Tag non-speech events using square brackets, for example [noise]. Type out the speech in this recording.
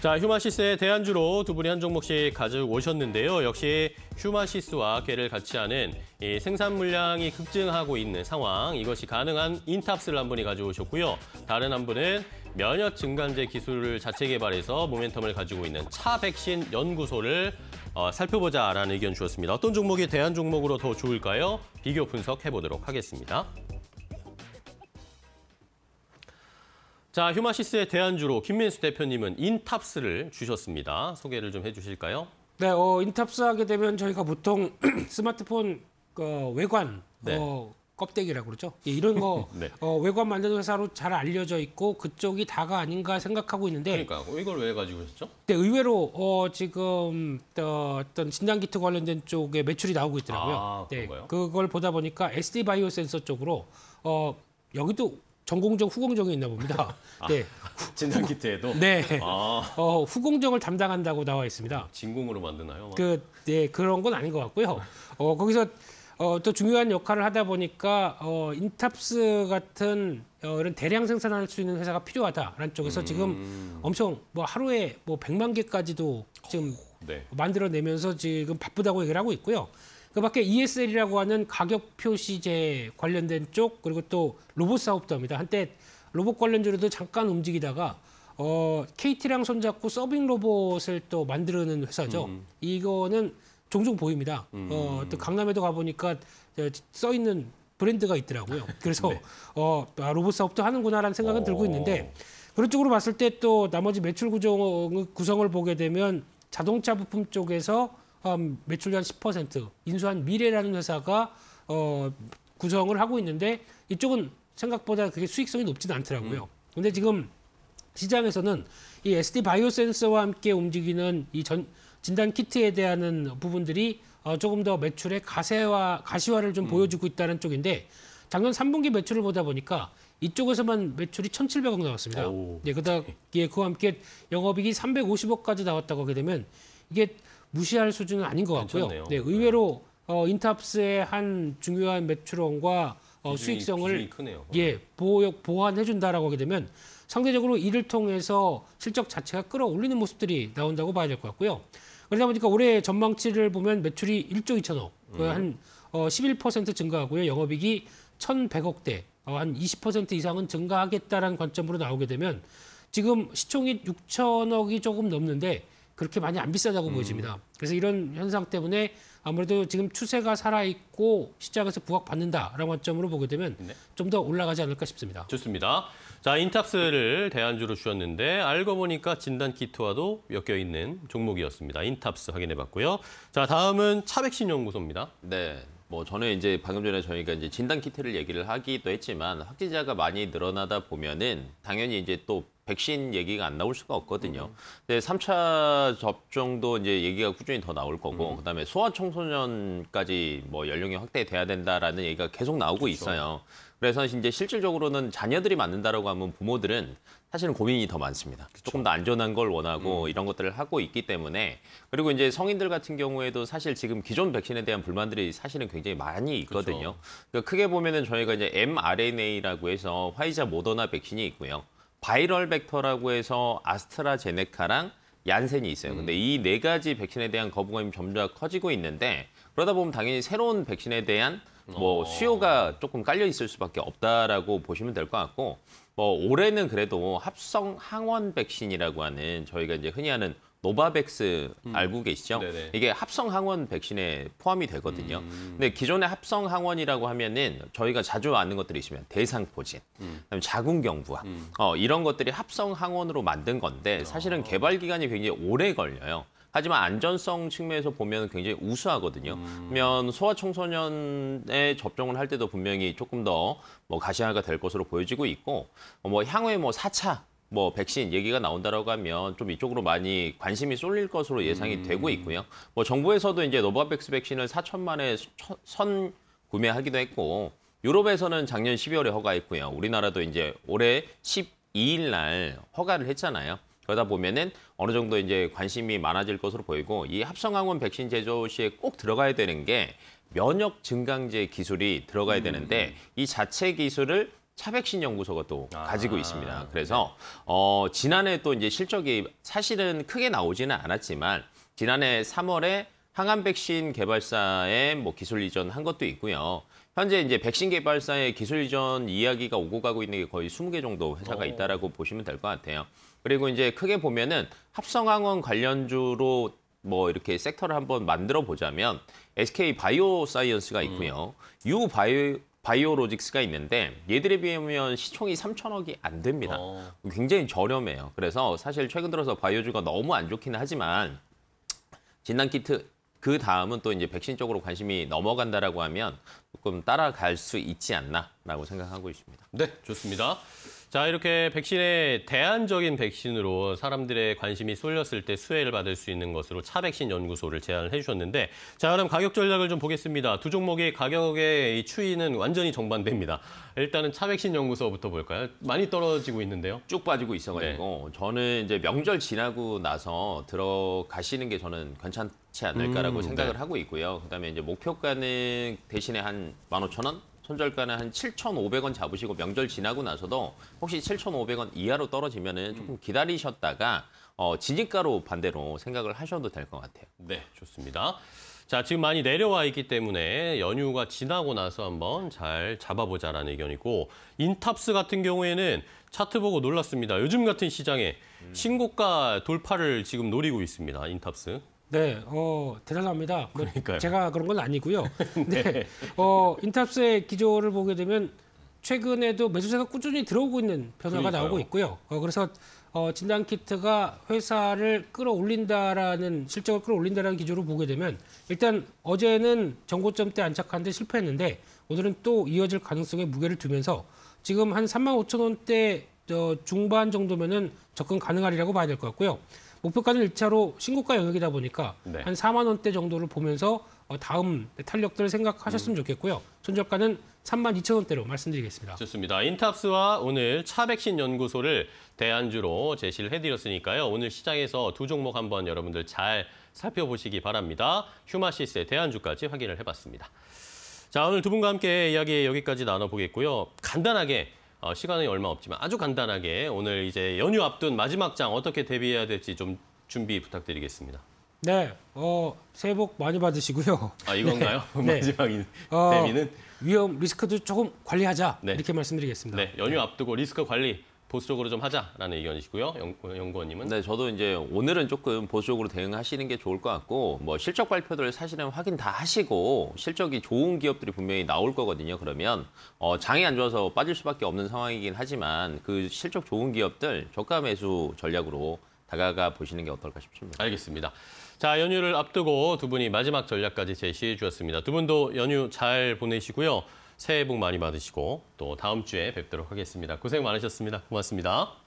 자, 휴마시스의 대안주로 두 분이 한 종목씩 가져 오셨는데요. 역시 휴마시스와 개를 같이 하는 이 생산 물량이 급증하고 있는 상황, 이것이 가능한 인탑스를 한 분이 가져 오셨고요. 다른 한 분은 면역 증강제 기술을 자체 개발해서 모멘텀을 가지고 있는 차 백신 연구소를 어, 살펴보자라는 의견 주었습니다. 어떤 종목이 대안 종목으로 더 좋을까요? 비교 분석해보도록 하겠습니다. 자, 휴마시스의 대안주로 김민수 대표님은 인탑스를 주셨습니다. 소개를 좀 해주실까요? 네, 어, 인탑스 하게 되면 저희가 보통 [clears throat] 스마트폰 어, 외관 네. 어, 껍데기라고 그러죠. 예, 이런 거 [laughs] 네. 어, 외관 만드는 회사로 잘 알려져 있고 그쪽이 다가 아닌가 생각하고 있는데 그러니까 어, 이걸 왜 가지고 있었죠? 네, 의외로 어, 지금 어, 떤 진단 기트 관련된 쪽에 매출이 나오고 있더라고요. 아, 네, 그걸 보다 보니까 SD 바이오 센서 쪽으로 어, 여기도 전공정, 후공정이 있나 봅니다. 아, [laughs] 네. 진단 키트에도 네. 아. 어, 후공정을 담당한다고 나와 있습니다. 진공으로 만드나요? 그, 네, 그런 건 아닌 것 같고요. 어, 거기서 어, 또 중요한 역할을 하다 보니까 어, 인탑스 같은 어, 이런 대량 생산할 수 있는 회사가 필요하다라는 쪽에서 음... 지금 엄청 뭐 하루에 뭐 100만 개까지도 지금 오, 네. 만들어내면서 지금 바쁘다고 얘기를 하고 있고요. 그 밖에 ESL이라고 하는 가격 표시제 관련된 쪽 그리고 또 로봇 사업도 합니다. 한때 로봇 관련주로도 잠깐 움직이다가 어, KT랑 손잡고 서빙 로봇을 또 만드는 회사죠. 음. 이거는 종종 보입니다. 어, 음. 어, 또 강남에도 가보니까 써 있는 브랜드가 있더라고요. 그래서 [laughs] 네. 어, 아, 로봇 사업도 하는구나라는 생각은 오. 들고 어. 있는데 그런 쪽으로 봤을 때 또 나머지 매출 구조 구성을 보게 되면 자동차 부품 쪽에서 한 음, 매출이 한 10%, 인수한 미래라는 회사가 어, 구성을 하고 있는데 이쪽은 생각보다 그게 수익성이 높지는 않더라고요. 음. 근데 지금 시장에서는 이 SD 바이오센서와 함께 움직이는 이 전, 진단 키트에 대한 부분들이 어, 조금 더 매출의 가세와 가시화를 좀 음. 보여주고 있다는 쪽인데 작년 3분기 매출을 보다 보니까 이쪽에서만 매출이 1,700억 나왔습니다. 오. 예, 그다, 음에 그와 함께 영업이익이 350억까지 나왔다고 하게 되면 이게 무시할 수준은 아닌 것 같고요. 괜찮네요. 네, 네, 의외로 어, 인탑스의 한 중요한 매출원과 어, 비중이, 수익성을 비중이 예 보호, 보완해준다라고 하게 되면 상대적으로 이를 통해서 실적 자체가 끌어올리는 모습들이 나온다고 봐야 될 것 같고요. 그러다 보니까 올해 전망치를 보면 매출이 1조 2천억, 음. 그 한 어, 11% 증가하고요. 영업이익이 1,100억대, 어, 한20% 이상은 증가하겠다라는 관점으로 나오게 되면 지금 시총이 6천억이 조금 넘는데 그렇게 많이 안 비싸다고 음. 보여집니다. 그래서 이런 현상 때문에 아무래도 지금 추세가 살아있고 시장에서 부각받는다라는 관점으로 보게 되면 네. 좀더 올라가지 않을까 싶습니다. 좋습니다. 자, 인탑스를 대안주로 주었는데 알고 보니까 진단 키트와도 엮여 있는 종목이었습니다. 인탑스 확인해 봤고요. 자, 다음은 차백신 연구소입니다. 네. 뭐 저는 이제 방금 전에 저희가 이제 진단 키트를 얘기를 하기도 했지만 확진자가 많이 늘어나다 보면은 당연히 이제 또 백신 얘기가 안 나올 수가 없거든요. 근데 3차 접종도 이제 얘기가 꾸준히 더 나올 거고, 음. 그다음에 소아 청소년까지 뭐 연령이 확대돼야 된다라는 얘기가 계속 나오고 그렇죠. 있어요. 그래서 이제 실질적으로는 자녀들이 맞는다라고 하면 부모들은 사실은 고민이 더 많습니다. 그쵸. 조금 더 안전한 걸 원하고 음. 이런 것들을 하고 있기 때문에 그리고 이제 성인들 같은 경우에도 사실 지금 기존 백신에 대한 불만들이 사실은 굉장히 많이 있거든요. 그쵸. 그러니까 크게 보면은 저희가 이제 mRNA라고 해서 화이자 모더나 백신이 있고요. 바이럴 벡터라고 해서 아스트라제네카랑 얀센이 있어요. 근데 음. 이네 가지 백신에 대한 거부감이 점점 커지고 있는데 그러다 보면 당연히 새로운 백신에 대한 뭐 어. 수요가 조금 깔려 있을 수밖에 없다라고 보시면 될 것 같고 뭐 올해는 그래도 합성 항원 백신이라고 하는 저희가 이제 흔히 하는 노바백스 음. 알고 계시죠? 네네. 이게 합성 항원 백신에 포함이 되거든요. 음. 근데 기존의 합성 항원이라고 하면은 저희가 자주 아는 것들이 있으면 대상포진, 음. 자궁경부암 음. 어, 이런 것들이 합성 항원으로 만든 건데 아. 사실은 개발 기간이 굉장히 오래 걸려요. 하지만 안전성 측면에서 보면 굉장히 우수하거든요. 음. 그러면 소아 청소년에 접종을 할 때도 분명히 조금 더 뭐 가시화가 될 것으로 보여지고 있고 뭐 향후에 뭐 4차 뭐 백신 얘기가 나온다라고 하면 좀 이쪽으로 많이 관심이 쏠릴 것으로 예상이 음. 되고 있고요. 뭐 정부에서도 이제 노바백스 백신을 4천만에 선 구매하기도 했고 유럽에서는 작년 12월에 허가했고요. 우리나라도 이제 올해 12일 날 허가를 했잖아요. 그러다 보면은 어느 정도 이제 관심이 많아질 것으로 보이고 이 합성항원 백신 제조 시에 꼭 들어가야 되는 게 면역 증강제 기술이 들어가야 음. 되는데 이 자체 기술을 차백신 연구소가 또 아, 가지고 있습니다. 네. 그래서 네. 어, 지난해 또 이제 실적이 사실은 크게 나오지는 않았지만 지난해 3월에 항암 백신 개발사에 뭐 기술 이전한 것도 있고요. 현재 이제 백신 개발사의 기술 이전 이야기가 오고 가고 있는 게 거의 20개 정도 회사가 어. 있다라고 오. 보시면 될 것 같아요. 그리고 이제 크게 보면은 합성항원 관련주로 뭐 이렇게 섹터를 한번 만들어 보자면 SK 바이오사이언스가 음. 있고요. 음. 유바이오 바이오로직스가 있는데 얘들에 비하면 시총이 3천억이 안 됩니다. 어. 굉장히 저렴해요. 그래서 사실 최근 들어서 바이오주가 너무 안 좋기는 하지만 진단 키트 그 다음은 또 이제 백신 쪽으로 관심이 넘어간다라고 하면 조금 따라갈 수 있지 않나라고 생각하고 있습니다. 네, 좋습니다. 자, 이렇게 백신의 대안적인 백신으로 사람들의 관심이 쏠렸을 때 수혜를 받을 수 있는 것으로 차백신 연구소를 제안을 해주셨는데 자, 그럼 가격 전략을 좀 보겠습니다. 두 종목의 가격의 추이는 완전히 정반대입니다. 일단은 차백신 연구소부터 볼까요? 많이 떨어지고 있는데요. 쭉 빠지고 있어가지고 네. 저는 이제 명절 지나고 나서 들어가시는 게 저는 괜찮지 않을까라고 음, 네. 생각을 네. 하고 있고요. 그다음에 이제 목표가는 대신에 한 15,000원? 음. 손절가는 한 7,500원 잡으시고 명절 지나고 나서도 혹시 7,500원 이하로 떨어지면 은 음. 조금 기다리셨다가 어, 지진가로 반대로 생각을 하셔도 될 것 같아요. 네, 좋습니다. 자, 지금 많이 내려와 있기 때문에 연휴가 지나고 나서 한번 잘 잡아보자라는 의견이고 인탑스 같은 경우에는 차트 보고 놀랐습니다. 요즘 같은 시장에 음. 신고가 돌파를 지금 노리고 있습니다. 인탑스. 네, 어, 대단합니다. 뭐, 그러니까요. 제가 그런 건 아니고요. [laughs] 네. 네. 어, 인탑스의 기조를 보게 되면 최근에도 매수세가 꾸준히 들어오고 있는 변화가 그러니까요. 나오고 있고요. 어, 그래서 어, 진단 키트가 회사를 끌어올린다라는 실적을 끌어올린다라는 기조로 보게 되면 일단 어제는 정고점 때 안착하는데 실패했는데 오늘은 또 이어질 가능성에 무게를 두면서 지금 한 3만 5천 원대 어, 중반 정도면은 접근 가능하리라고 봐야 될 것 같고요. 목표가는 1차로 신고가 영역이다 보니까 네. 한 4만 원대 정도를 보면서 어, 다음 탄력들을 생각하셨으면 음. 좋겠고요. 손절가는 3만 2천 원대로 말씀드리겠습니다. 좋습니다. 인탑스와 오늘 차백신 연구소를 대안주로 제시를 해드렸으니까요. 오늘 시장에서 두 종목 한번 여러분들 잘 살펴보시기 바랍니다. 휴마시스의 대안주까지 확인을 해봤습니다. 자, 오늘 두 분과 함께 이야기 여기까지 나눠보겠고요. 간단하게 어, 시간이 얼마 없지만 아주 간단하게 오늘 이제 연휴 앞둔 마지막 장 어떻게 대비해야 될지 좀 준비 부탁드리겠습니다. 네, 어, 새해 복 많이 받으시고요. 아 이건가요? [laughs] 네. 마지막 네. 어, 대비는 어, 위험 리스크도 조금 관리하자 네. 이렇게 말씀드리겠습니다. 네, 연휴 앞두고 리스크 관리 보수적으로 좀 하자라는 의견이시고요. 연, 구원님은 네, 저도 이제 오늘은 조금 보수적으로 대응하시는 게 좋을 것 같고 뭐 실적 발표들 사실은 확인 다 하시고 실적이 좋은 기업들이 분명히 나올 거거든요. 그러면 어, 장이 안 좋아서 빠질 수밖에 없는 상황이긴 하지만 그 실적 좋은 기업들 저가 매수 전략으로 다가가 보시는 게 어떨까 싶습니다. 알겠습니다. 자, 연휴를 앞두고 두 분이 마지막 전략까지 제시해 주셨습니다. 두 분도 연휴 잘 보내시고요. 새해 복 많이 받으시고 또 다음 주에 뵙도록 하겠습니다. 고생 많으셨습니다. 고맙습니다.